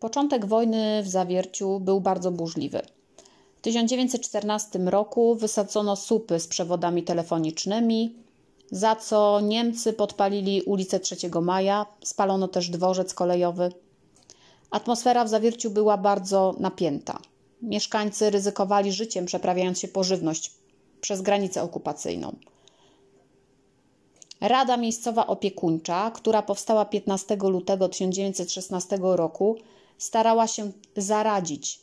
Początek wojny w zawierciu był bardzo burzliwy. W 1914 roku wysadzono supy z przewodami telefonicznymi, za co Niemcy podpalili ulicę 3 Maja, spalono też dworzec kolejowy. Atmosfera w zawierciu była bardzo napięta. Mieszkańcy ryzykowali życiem, przeprawiając się po żywność przez granicę okupacyjną. Rada Miejscowa Opiekuńcza, która powstała 15 lutego 1916 roku, starała się zaradzić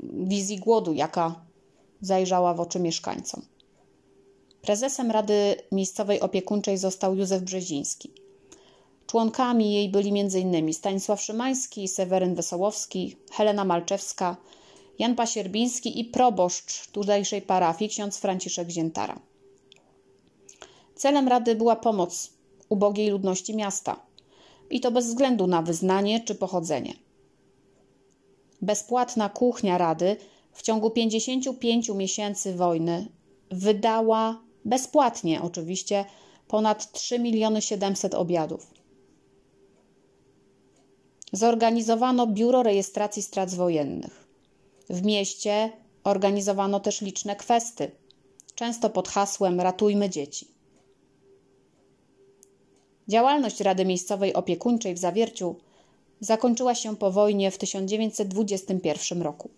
wizji głodu, jaka zajrzała w oczy mieszkańcom. Prezesem Rady Miejscowej Opiekuńczej został Józef Brzeziński. Członkami jej byli m.in. Stanisław Szymański, Seweryn Wesołowski, Helena Malczewska, Jan Pasierbiński i proboszcz tutejszej parafii ksiądz Franciszek Ziętara. Celem Rady była pomoc ubogiej ludności miasta – i to bez względu na wyznanie czy pochodzenie. Bezpłatna kuchnia Rady w ciągu 55 miesięcy wojny wydała bezpłatnie oczywiście ponad 3 miliony 700 obiadów. Zorganizowano biuro rejestracji strat wojennych. W mieście organizowano też liczne kwesty, często pod hasłem Ratujmy dzieci. Działalność Rady Miejscowej Opiekuńczej w Zawierciu zakończyła się po wojnie w 1921 roku.